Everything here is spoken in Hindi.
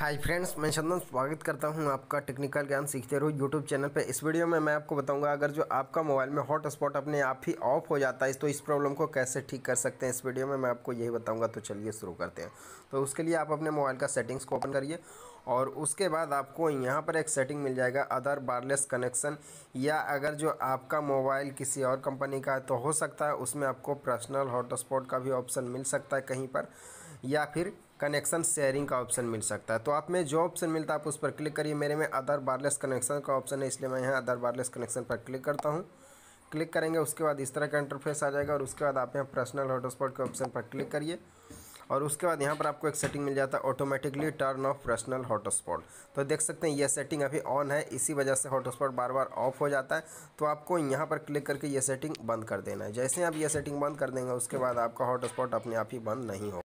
हाय फ्रेंड्स मैं चंदन स्वागत करता हूं आपका टेक्निकल ज्ञान सीखते रहो यूट्यूब चैनल पे इस वीडियो में मैं आपको बताऊंगा अगर जो आपका मोबाइल में हॉटस्पॉट अपने आप ही ऑफ हो जाता है तो इस प्रॉब्लम को कैसे ठीक कर सकते हैं इस वीडियो में मैं आपको यही बताऊंगा तो चलिए शुरू करते हैं तो उसके लिए आप अपने मोबाइल का सेटिंग्स को ओपन करिए और उसके बाद आपको यहाँ पर एक सेटिंग मिल जाएगा अदर वायरलेस कनेक्शन या अगर जो आपका मोबाइल किसी और कंपनी का है तो हो सकता है उसमें आपको पर्सनल हॉटस्पॉट का भी ऑप्शन मिल सकता है कहीं पर या फिर कनेक्शन शेयरिंग का ऑप्शन मिल सकता है तो आप में जो ऑप्शन मिलता है आप उस पर क्लिक करिए मेरे में अदर वायरलेस कनेक्शन का ऑप्शन है इसलिए मैं यहाँ अदर वायरलेस कनेक्शन पर क्लिक करता हूँ क्लिक करेंगे उसके बाद इस तरह का इंटरफेस आ जाएगा और उसके बाद आप यहाँ पर्सनल हॉटस्पॉट के ऑप्शन पर क्लिक करिए और उसके बाद यहाँ पर आपको एक सेटिंग मिल जाता है automatically turn off personal hotspot तो देख सकते हैं ये सेटिंग अभी ऑन है इसी वजह से हॉटस्पॉट बार बार ऑफ हो जाता है तो आपको यहाँ पर क्लिक करके ये सेटिंग बंद कर देना है जैसे आप ये सेटिंग बंद कर देंगे उसके बाद आपका हॉटस्पॉट अपने आप ही बंद नहीं होगा